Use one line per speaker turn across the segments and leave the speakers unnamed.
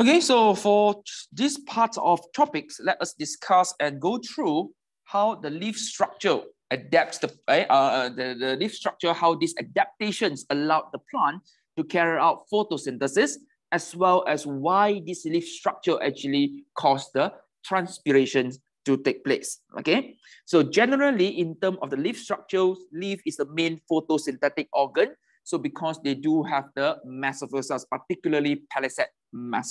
Okay, so for this part of topics, let us discuss and go through how the leaf structure adapts the, eh, uh, uh, the, the leaf structure, how these adaptations allowed the plant to carry out photosynthesis, as well as why this leaf structure actually caused the transpiration to take place. Okay, so generally in terms of the leaf structure, leaf is the main photosynthetic organ. So because they do have the cells, particularly palisade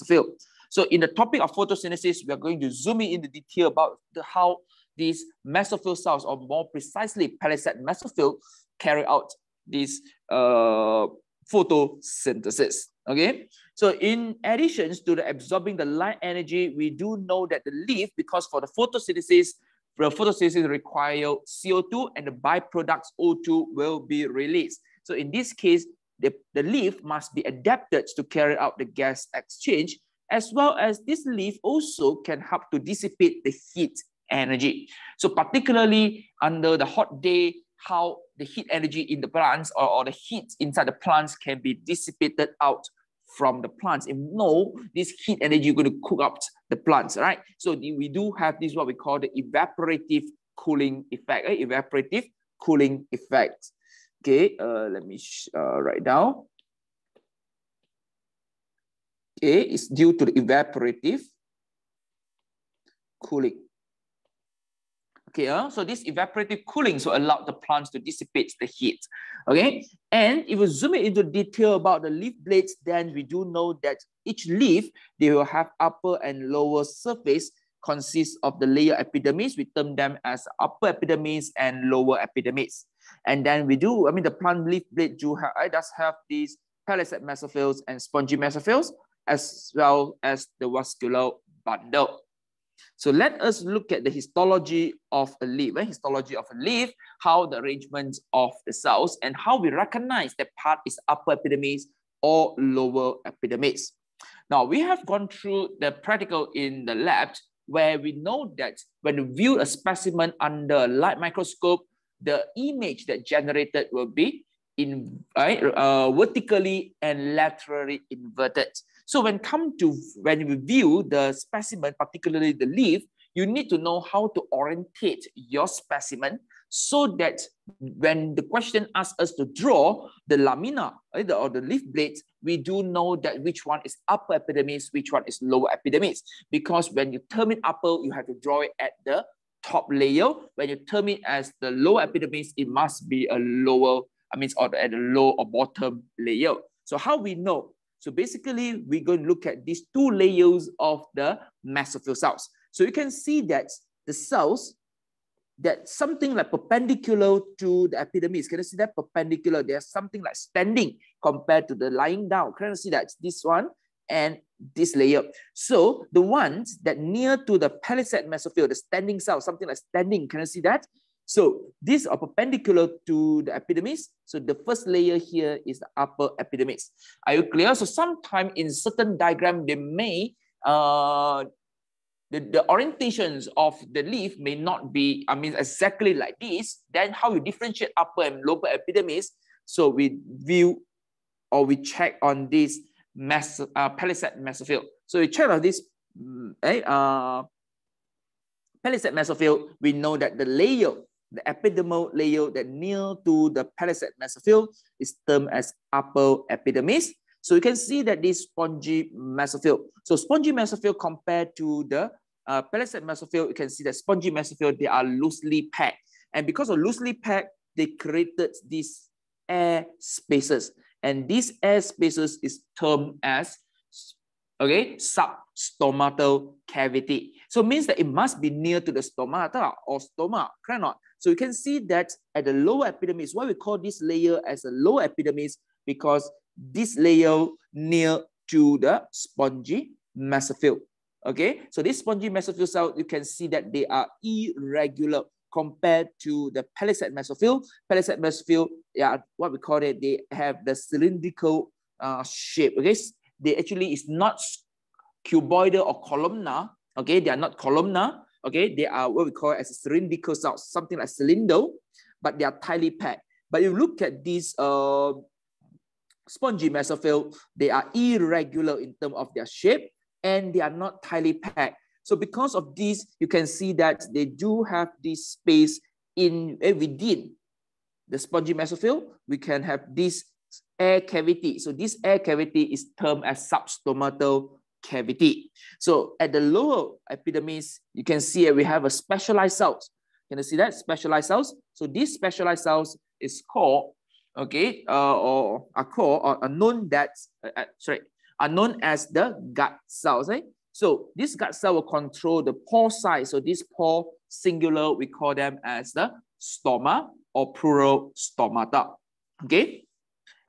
field. So in the topic of photosynthesis, we are going to zoom in the detail about the, how these mesophyll cells, or more precisely palisade mesophyll, carry out this uh, photosynthesis. Okay, so in addition to the absorbing the light energy, we do know that the leaf, because for the photosynthesis, the photosynthesis require CO2 and the byproducts O2 will be released. So in this case, the, the leaf must be adapted to carry out the gas exchange, as well as this leaf also can help to dissipate the heat energy. So particularly under the hot day, how the heat energy in the plants or, or the heat inside the plants can be dissipated out from the plants. If no, this heat energy is going to cook up the plants, right? So we do have this what we call the evaporative cooling effect, right? Eh, evaporative cooling effect. Okay, uh, let me uh, write down. Okay, it's due to the evaporative cooling. Okay, uh, so this evaporative cooling so allowed the plants to dissipate the heat. Okay, and if we zoom into detail about the leaf blades, then we do know that each leaf, they will have upper and lower surface consists of the layer epidermis. We term them as upper epidermis and lower epidermis. And then we do, I mean, the plant leaf blade do have, it does have these palisade mesophils and spongy mesophils, as well as the vascular bundle. So let us look at the histology of a leaf, eh? histology of a leaf, how the arrangement of the cells and how we recognize that part is upper epidermis or lower epidermis. Now we have gone through the practical in the lab where we know that when we view a specimen under light microscope, the image that generated will be in right, uh, vertically and laterally inverted. So when come to when you view the specimen, particularly the leaf, you need to know how to orientate your specimen so that when the question asks us to draw the lamina right, or the leaf blades, we do know that which one is upper epidermis, which one is lower epidermis. Because when you term it upper, you have to draw it at the top layer. When you term it as the low epidemics, it must be a lower, I mean, it's at the low or bottom layer. So how we know? So basically, we're going to look at these two layers of the mesophyll cells. So you can see that the cells that something like perpendicular to the epidermis. Can you see that perpendicular? There's something like standing compared to the lying down. Can you see that? This one and this layer. So the ones that near to the palisade mesophyll, the standing cells, something like standing, can you see that? So these are perpendicular to the epidermis. So the first layer here is the upper epidermis. Are you clear? So sometimes in certain diagram, they may, uh, the, the orientations of the leaf may not be, I mean, exactly like this. Then how you differentiate upper and lower epidermis. So we view or we check on this mass, uh, palisade mesophyll. So we check out this mm, eh, uh, palisade mesophyll, we know that the layer, the epidermal layer that near to the palisade mesophyll, is termed as upper epidermis. So you can see that this spongy mesophyll. So spongy mesophyll compared to the uh, palisade mesophyll, you can see that spongy mesophyll they are loosely packed. And because of loosely packed, they created these air spaces. And this air spaces is termed as okay, substomatal cavity. So means that it must be near to the stomata or stomach cannot. So you can see that at the lower epidermis, why we call this layer as a lower epidermis, because this layer near to the spongy mesophyll. Okay, so this spongy mesophyll cell, you can see that they are irregular compared to the palisade mesophyll, Palisade mesophyll, yeah, what we call it, they have the cylindrical uh, shape. Okay, they actually is not cuboidal or columnar. Okay, they are not columnar. Okay, they are what we call as cylindrical something like cylinder, but they are tightly packed. But you look at these uh, spongy mesophyll, they are irregular in terms of their shape and they are not tightly packed. So because of this, you can see that they do have this space in eh, within the spongy mesophyll. We can have this air cavity. So this air cavity is termed as substomatal cavity. So at the lower epidermis, you can see we have a specialized cells. Can you see that? Specialized cells. So these specialized cells is called, okay, uh, or are called or are known that, uh, uh sorry, are known as the gut cells, right? Eh? So this gut cell will control the pore size. So this pore singular, we call them as the stoma or pleural stomata. Okay.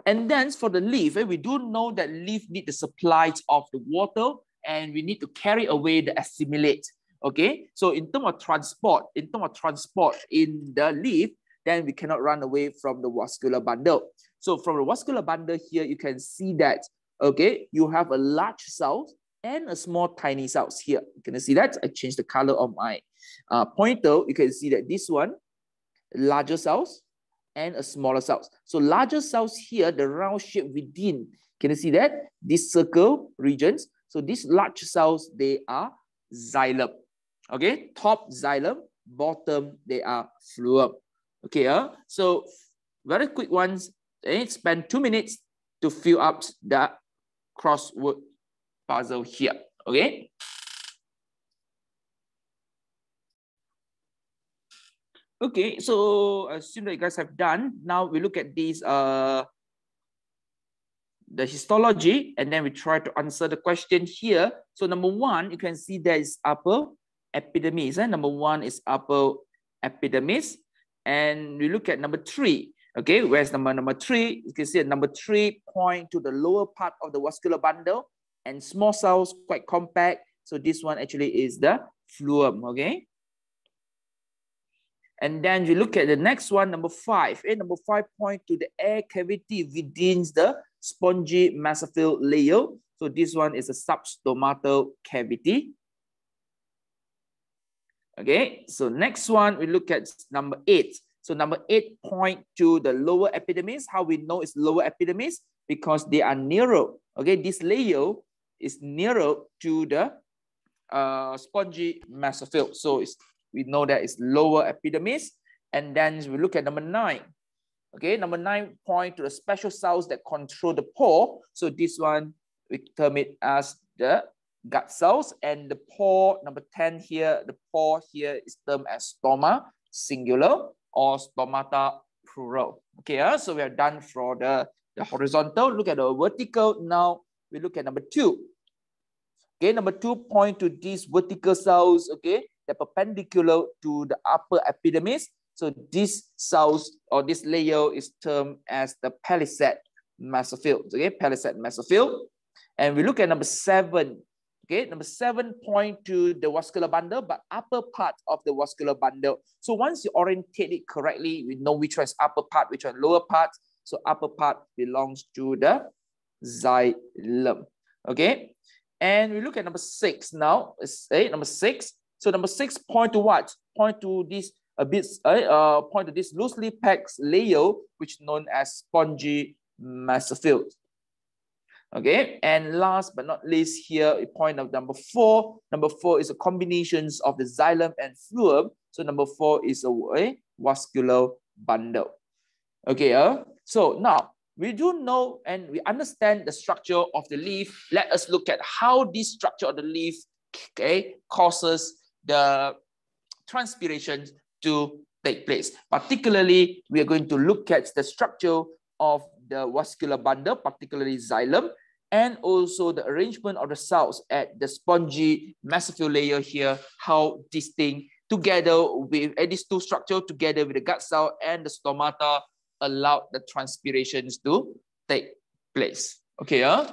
And then for the leaf, eh, we do know that leaf need the supply of the water and we need to carry away the assimilate. Okay. So in terms of transport, in terms of transport in the leaf, then we cannot run away from the vascular bundle. So from the vascular bundle here, you can see that, okay, you have a large cell and a small tiny cells here. You can see that? I changed the color of my uh, pointer. You can see that this one, larger cells and a smaller cells. So larger cells here, the round shape within, can you see that? This circle regions. So these large cells, they are xylem. Okay, top xylem, bottom, they are phloem. Okay, uh, so very quick ones. And spend two minutes to fill up that crossword puzzle here, okay? Okay, so uh, assume that you guys have done. Now we look at these, uh, the histology, and then we try to answer the question here. So number one, you can see there is upper epidermis. Eh? Number one is upper epidermis. And we look at number three, okay? Where's number number three? You can see that number three point to the lower part of the vascular bundle and small cells quite compact. So this one actually is the phloem, okay? And then we look at the next one, number five. a eh, number five point to the air cavity within the spongy mesophyll layer. So this one is a substomatal cavity. Okay, so next one, we look at number eight. So number eight point to the lower epidermis. How we know it's lower epidermis? Because they are narrow. Okay, this layer is nearer to the uh, spongy mesophyll. So we know that it's lower epidermis. And then we look at number nine. Okay, number nine point to the special cells that control the pore. So this one we term it as the gut cells. And the pore, number 10 here, the pore here is termed as stoma singular or stomata plural. Okay, uh, so we are done for the, the horizontal. Look at the vertical. Now we look at number two. Okay, number two, point to these vertical cells, okay, they're perpendicular to the upper epidermis. So this cells or this layer is termed as the palisade mesophyll, okay, palisade mesophyll. And we look at number seven, Okay, number seven point to the vascular bundle, but upper part of the vascular bundle. So once you orientate it correctly, we know which one is upper part, which one lower part. So upper part belongs to the xylem. Okay, and we look at number six now. It's eh, number six. So number six point to what? Point to this a bit eh, uh, point to this loosely packed layer, which known as spongy mesophyll. Okay, and last but not least here, point of number four. Number four is a combinations of the xylem and phloem. So number four is a, a eh, vascular bundle. Okay, uh, so now we do know and we understand the structure of the leaf. Let us look at how this structure of the leaf okay, causes the transpiration to take place. Particularly, we are going to look at the structure of the vascular bundle, particularly xylem, and also the arrangement of the cells at the spongy mesophyll layer here, how thing together with these two structures together with the gut cell and the stomata allowed the transpirations to take place. Okay,